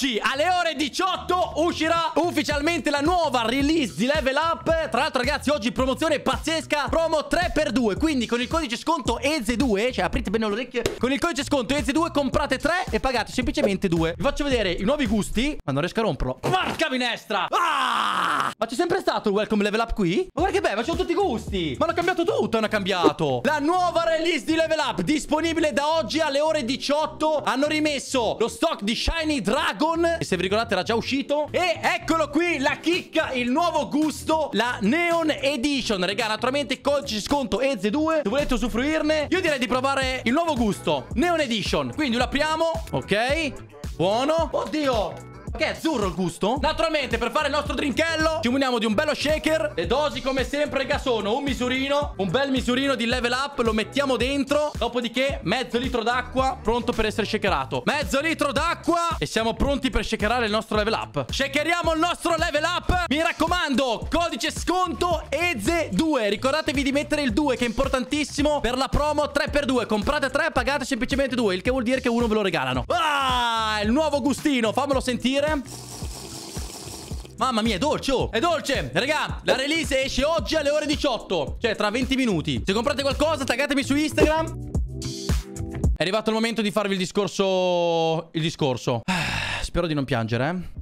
oggi alle ore 18 uscirà ufficialmente la nuova release di Level Up. Tra l'altro ragazzi oggi promozione pazzesca, promo 3x2, quindi con il codice sconto EZ2, cioè aprite bene l'orecchio, con il codice sconto EZ2 comprate 3 e pagate semplicemente 2. Vi faccio vedere i nuovi gusti, ma non riesco a romperlo. Porca minestra! Ah! Ma c'è sempre stato il welcome level up qui? Ma guarda che bello, c'ho tutti i gusti. Ma hanno cambiato tutto, hanno cambiato. La nuova release di level up, disponibile da oggi alle ore 18. Hanno rimesso lo stock di Shiny Dragon, E se vi ricordate era già uscito. E eccolo qui, la chicca, il nuovo gusto, la Neon Edition. Regà, naturalmente codice sconto EZ2. Se volete usufruirne, io direi di provare il nuovo gusto, Neon Edition. Quindi lo apriamo, ok? Buono. Oddio, che è azzurro il gusto Naturalmente per fare il nostro drinkello, Ci muniamo di un bello shaker Le dosi come sempre raga sono un misurino Un bel misurino di level up Lo mettiamo dentro Dopodiché mezzo litro d'acqua Pronto per essere shakerato Mezzo litro d'acqua E siamo pronti per shakerare il nostro level up Shakeriamo il nostro level up Mi raccomando Codice sconto EZE2 Ricordatevi di mettere il 2 che è importantissimo Per la promo 3x2 Comprate 3 pagate semplicemente 2 Il che vuol dire che uno ve lo regalano Ah il nuovo gustino Fammelo sentire Mamma mia, è dolce, oh. È dolce. Raga, la release esce oggi alle ore 18. Cioè, tra 20 minuti. Se comprate qualcosa, taggatemi su Instagram. È arrivato il momento di farvi il discorso... Il discorso. Spero di non piangere, eh.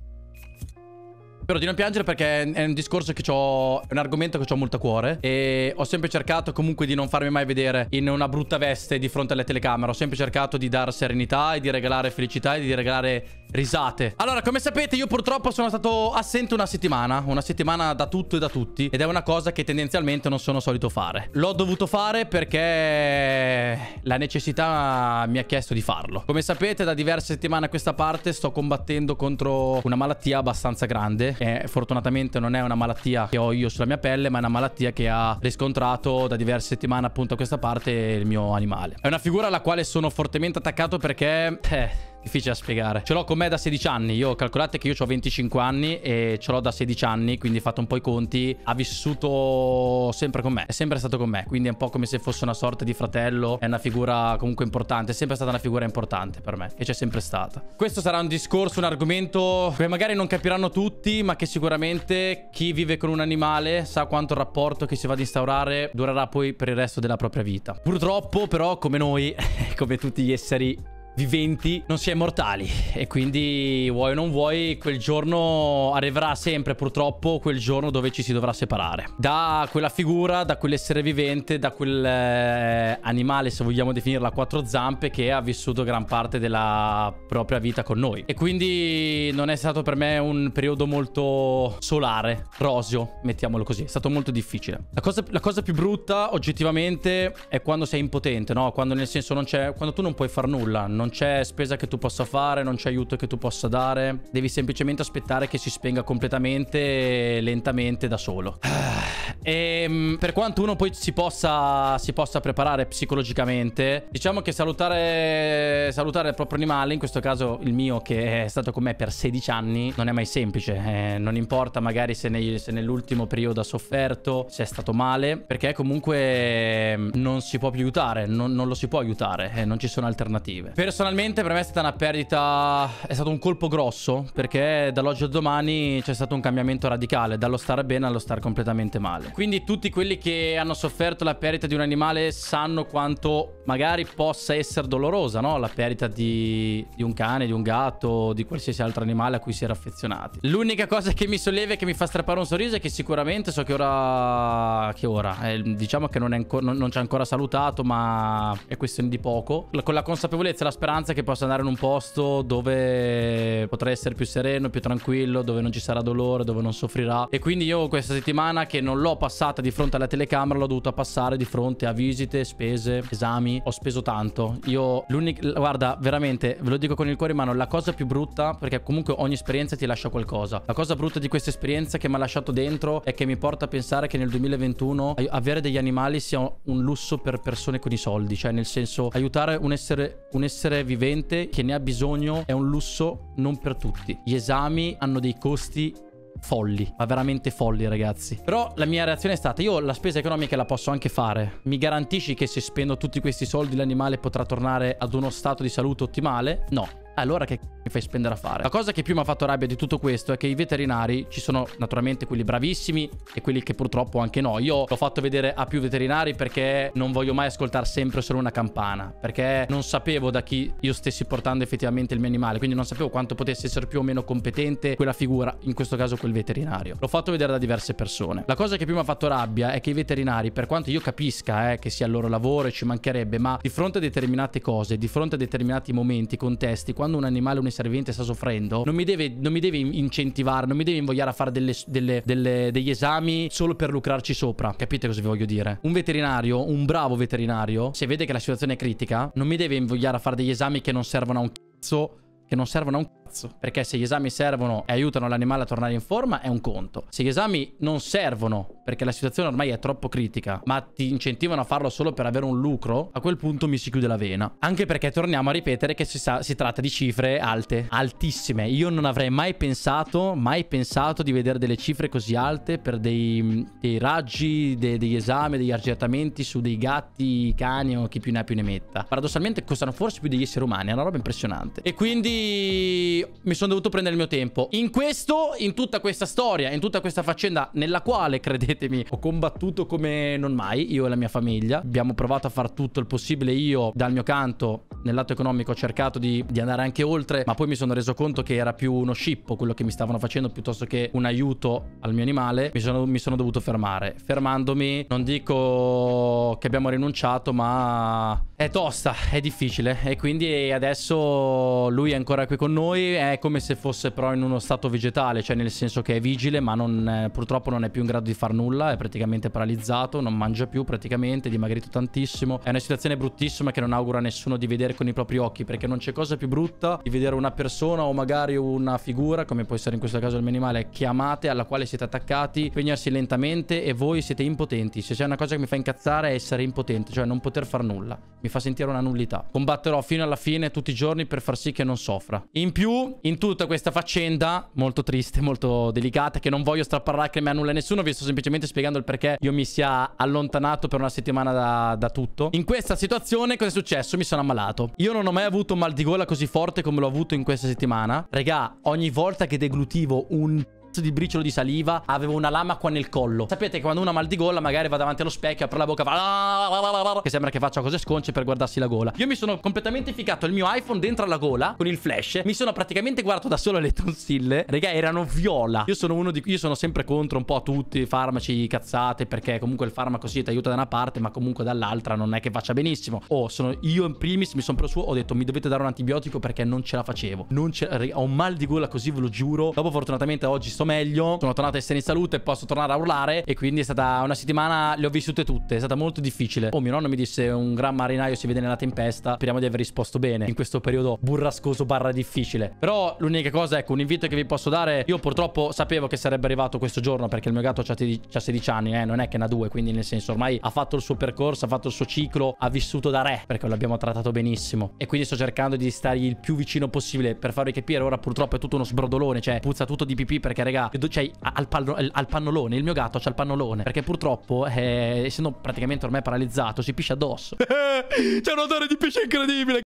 Spero di non piangere perché è un discorso che ho... È un argomento che ho molto a cuore. E ho sempre cercato comunque di non farmi mai vedere in una brutta veste di fronte alle telecamere. Ho sempre cercato di dare serenità e di regalare felicità e di regalare risate Allora come sapete io purtroppo sono stato assente una settimana Una settimana da tutto e da tutti Ed è una cosa che tendenzialmente non sono solito fare L'ho dovuto fare perché la necessità mi ha chiesto di farlo Come sapete da diverse settimane a questa parte sto combattendo contro una malattia abbastanza grande Che fortunatamente non è una malattia che ho io sulla mia pelle Ma è una malattia che ha riscontrato da diverse settimane appunto a questa parte il mio animale È una figura alla quale sono fortemente attaccato perché... Eh, difficile da spiegare. Ce l'ho con me da 16 anni. Io calcolate che io ho 25 anni e ce l'ho da 16 anni, quindi fatto un po' i conti. Ha vissuto sempre con me, è sempre stato con me, quindi è un po' come se fosse una sorta di fratello. È una figura comunque importante, è sempre stata una figura importante per me e c'è sempre stata. Questo sarà un discorso, un argomento che magari non capiranno tutti, ma che sicuramente chi vive con un animale sa quanto il rapporto che si va ad instaurare durerà poi per il resto della propria vita. Purtroppo però come noi, come tutti gli esseri viventi non si è mortali e quindi vuoi o non vuoi quel giorno arriverà sempre purtroppo quel giorno dove ci si dovrà separare da quella figura da quell'essere vivente da quel eh, animale se vogliamo definirla a quattro zampe che ha vissuto gran parte della propria vita con noi e quindi non è stato per me un periodo molto solare rosio mettiamolo così è stato molto difficile la cosa, la cosa più brutta oggettivamente è quando sei impotente no? quando nel senso non c'è quando tu non puoi far nulla non non c'è spesa che tu possa fare, non c'è aiuto che tu possa dare. Devi semplicemente aspettare che si spenga completamente, lentamente, da solo. E ehm, per quanto uno poi si possa, si possa preparare psicologicamente, diciamo che salutare, salutare il proprio animale, in questo caso il mio che è stato con me per 16 anni, non è mai semplice. Eh, non importa magari se, nei, se nell'ultimo periodo ha sofferto, se è stato male, perché comunque non si può più aiutare, non, non lo si può aiutare, eh, non ci sono alternative. Per Personalmente per me è stata una perdita, è stato un colpo grosso perché dall'oggi al domani c'è stato un cambiamento radicale, dallo stare bene allo stare completamente male. Quindi tutti quelli che hanno sofferto la perdita di un animale sanno quanto magari possa essere dolorosa, no? La perdita di, di un cane, di un gatto, di qualsiasi altro animale a cui si era affezionati. L'unica cosa che mi solleva e che mi fa strappare un sorriso è che sicuramente so che ora... Che ora? Eh, diciamo che non, non, non ci ha ancora salutato ma è questione di poco. Con la consapevolezza e la speranza che possa andare in un posto dove potrà essere più sereno, più tranquillo, dove non ci sarà dolore, dove non soffrirà. E quindi io questa settimana che non l'ho passata di fronte alla telecamera, l'ho dovuta passare di fronte a visite, spese, esami. Ho speso tanto. Io l'unica... Guarda, veramente, ve lo dico con il cuore in mano, la cosa più brutta, perché comunque ogni esperienza ti lascia qualcosa. La cosa brutta di questa esperienza che mi ha lasciato dentro è che mi porta a pensare che nel 2021 avere degli animali sia un lusso per persone con i soldi. Cioè nel senso aiutare un essere, un essere essere vivente che ne ha bisogno è un lusso non per tutti. Gli esami hanno dei costi folli, ma veramente folli ragazzi. Però la mia reazione è stata, io la spesa economica la posso anche fare. Mi garantisci che se spendo tutti questi soldi l'animale potrà tornare ad uno stato di salute ottimale? No. Allora che mi fai spendere a fare. La cosa che più mi ha fatto rabbia di tutto questo è che i veterinari ci sono naturalmente quelli bravissimi e quelli che purtroppo anche no. Io l'ho fatto vedere a più veterinari perché non voglio mai ascoltare sempre solo una campana, perché non sapevo da chi io stessi portando effettivamente il mio animale, quindi non sapevo quanto potesse essere più o meno competente quella figura, in questo caso quel veterinario. L'ho fatto vedere da diverse persone. La cosa che più mi ha fatto rabbia è che i veterinari, per quanto io capisca eh, che sia il loro lavoro e ci mancherebbe, ma di fronte a determinate cose, di fronte a determinati momenti, contesti, quando un animale un essere serviente sta soffrendo, non mi deve, non mi deve incentivare, non mi deve invogliare a fare delle, delle, delle, degli esami solo per lucrarci sopra. Capite cosa vi voglio dire? Un veterinario, un bravo veterinario, se vede che la situazione è critica, non mi deve invogliare a fare degli esami che non servono a un cazzo, che non servono a un cazzo cazzo. Perché se gli esami servono e aiutano l'animale a tornare in forma è un conto. Se gli esami non servono perché la situazione ormai è troppo critica, ma ti incentivano a farlo solo per avere un lucro, a quel punto mi si chiude la vena. Anche perché torniamo a ripetere che si, sa, si tratta di cifre alte, altissime. Io non avrei mai pensato, mai pensato di vedere delle cifre così alte per dei, dei raggi, de, degli esami, degli argentamenti su dei gatti, cani o chi più ne ha più ne metta. Paradossalmente costano forse più degli esseri umani, è una roba impressionante. E quindi mi sono dovuto prendere il mio tempo. In questo, in tutta questa storia, in tutta questa faccenda nella quale, credetemi, ho combattuto come non mai, io e la mia famiglia. Abbiamo provato a fare tutto il possibile io dal mio canto, nel lato economico ho cercato di, di andare anche oltre, ma poi mi sono reso conto che era più uno scippo quello che mi stavano facendo piuttosto che un aiuto al mio animale. Mi sono, mi sono dovuto fermare. Fermandomi, non dico che abbiamo rinunciato, ma è tosta, è difficile. E quindi adesso lui è ancora qui con noi è come se fosse però in uno stato vegetale, cioè nel senso che è vigile ma non, eh, purtroppo non è più in grado di far nulla, è praticamente paralizzato, non mangia più praticamente, è dimagrito tantissimo. È una situazione bruttissima che non augura nessuno di vedere con i propri occhi perché non c'è cosa più brutta di vedere una persona o magari una figura, come può essere in questo caso il mio animale, che alla quale siete attaccati, impegnarsi lentamente e voi siete impotenti. Se c'è una cosa che mi fa incazzare è essere impotente, cioè non poter far nulla. Mi fa sentire una nullità. Combatterò fino alla fine tutti i giorni per far sì che non soffra. In più in tutta questa faccenda molto triste, molto delicata, che non voglio strappare lacrime a nulla a nessuno, vi sto semplicemente spiegando il perché io mi sia allontanato per una settimana da, da tutto. In questa situazione cosa è successo? Mi sono ammalato. Io non ho mai avuto un mal di gola così forte come l'ho avuto in questa settimana. Regà, ogni volta che deglutivo un cazzo di briciolo di saliva Avevo una lama qua nel collo Sapete che quando uno ha mal di gola magari va davanti allo specchio Apre la bocca fa Che sembra che faccia cose sconce per guardarsi la gola Io mi sono completamente ficcato il mio iPhone dentro alla gola Con il flash Mi sono praticamente guardato da solo le tonsille Regà erano viola Io sono uno di Io sono sempre contro un po' tutti i farmaci cazzate Perché comunque il farmaco sì ti aiuta da una parte Ma comunque dall'altra non è che faccia benissimo Oh sono io in primis mi sono preso su Ho detto mi dovete dare un antibiotico perché non ce la facevo Non ce la... Ho un mal di gola così ve lo giuro Dopo fortunatamente oggi sto meglio, sono tornato a essere in salute, posso tornare a urlare e quindi è stata una settimana, le ho vissute tutte, è stata molto difficile. Oh, mio nonno mi disse un gran marinaio si vede nella tempesta, speriamo di aver risposto bene in questo periodo burrascoso barra difficile. Però l'unica cosa, ecco, un invito che vi posso dare, io purtroppo sapevo che sarebbe arrivato questo giorno perché il mio gatto ha 16 anni, eh, non è che ne ha due, quindi nel senso ormai ha fatto il suo percorso, ha fatto il suo ciclo, ha vissuto da re perché l'abbiamo trattato benissimo e quindi sto cercando di stargli il più vicino possibile per farvi capire ora purtroppo è tutto uno sbrodolone, cioè puzza tutto di pipì perché raga, cioè, al, pallo, al, pannolone, il mio gatto c'ha il pannolone, perché purtroppo, eh, essendo praticamente ormai paralizzato, si pisce addosso. C'è un odore di pesce incredibile.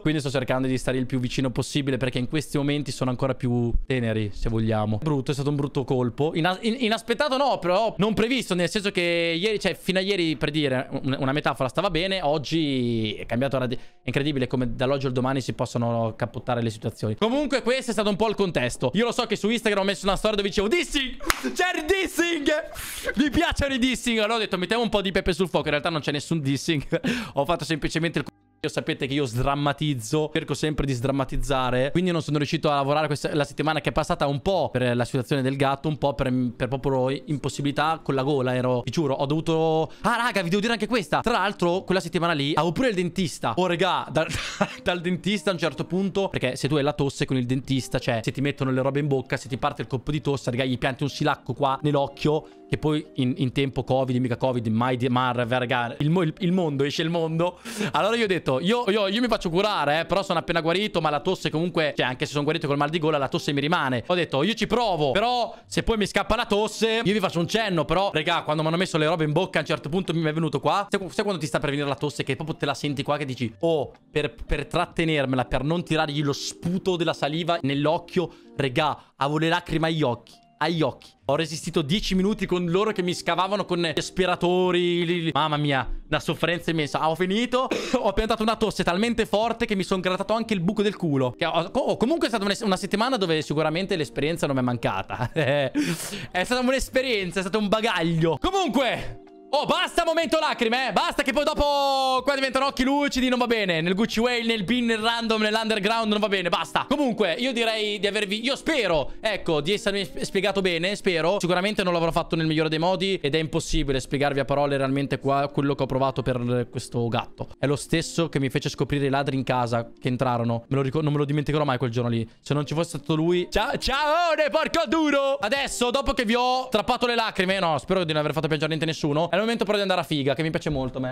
Quindi sto cercando di stare il più vicino possibile perché in questi momenti sono ancora più teneri, se vogliamo. brutto, è stato un brutto colpo. Ina in inaspettato no, però non previsto, nel senso che ieri, cioè fino a ieri, per dire, un una metafora stava bene, oggi è cambiato È incredibile come dall'oggi al domani si possono capottare le situazioni. Comunque questo è stato un po' il contesto. Io lo so che su Instagram ho messo una storia dove dicevo dissing! C'è il dissing! Mi piacciono i dissing! Allora ho detto mettiamo un po' di pepe sul fuoco, in realtà non c'è nessun dissing. ho fatto semplicemente il... Io sapete che io sdrammatizzo, cerco sempre di sdrammatizzare, quindi non sono riuscito a lavorare questa, la settimana che è passata un po' per la situazione del gatto, un po' per, per proprio impossibilità con la gola, ero, giuro, ho dovuto... Ah raga, vi devo dire anche questa, tra l'altro quella settimana lì avevo pure il dentista, oh raga, dal, dal dentista a un certo punto, perché se tu hai la tosse con il dentista, cioè se ti mettono le robe in bocca, se ti parte il colpo di tosse, raga, gli pianti un silacco qua nell'occhio, che poi in, in tempo Covid, mica Covid, mai di Mar, Vergara, il, il, il, mondo, esce il mondo. Allora io ho detto, io, io, io mi faccio curare, eh, però sono appena guarito, ma la tosse comunque, cioè anche se sono guarito col mal di gola, la tosse mi rimane. Ho detto, io ci provo, però se poi mi scappa la tosse, io vi faccio un cenno, però, regà, quando mi hanno messo le robe in bocca, a un certo punto mi è venuto qua. Sai, sai quando ti sta per venire la tosse, che proprio te la senti qua, che dici, oh, per, per trattenermela, per non tirargli lo sputo della saliva nell'occhio, regà, avevo le lacrime agli occhi agli occhi. Ho resistito 10 minuti con loro che mi scavavano con gli aspiratori. Li, li. Mamma mia, una sofferenza immensa. Ah, ho finito. ho piantato una tosse talmente forte che mi sono grattato anche il buco del culo. Che ho, oh, comunque è stata una settimana dove sicuramente l'esperienza non mi è mancata. è stata un'esperienza, è stato un bagaglio. Comunque, Oh, basta momento lacrime, eh. Basta che poi dopo qua diventano occhi lucidi, non va bene. Nel Gucci Whale, nel bin, nel random, nell'underground, non va bene. Basta. Comunque, io direi di avervi... Io spero, ecco, di essermi spiegato bene, spero. Sicuramente non l'avrò fatto nel migliore dei modi ed è impossibile spiegarvi a parole realmente qua quello che ho provato per questo gatto. È lo stesso che mi fece scoprire i ladri in casa che entrarono. Me lo non me lo dimenticherò mai quel giorno lì. Se non ci fosse stato lui... Ciao, ciao, ne porco duro! Adesso, dopo che vi ho trappato le lacrime, no, spero di non aver fatto piangere niente nessuno. Allora momento però di andare a figa, che mi piace molto a me.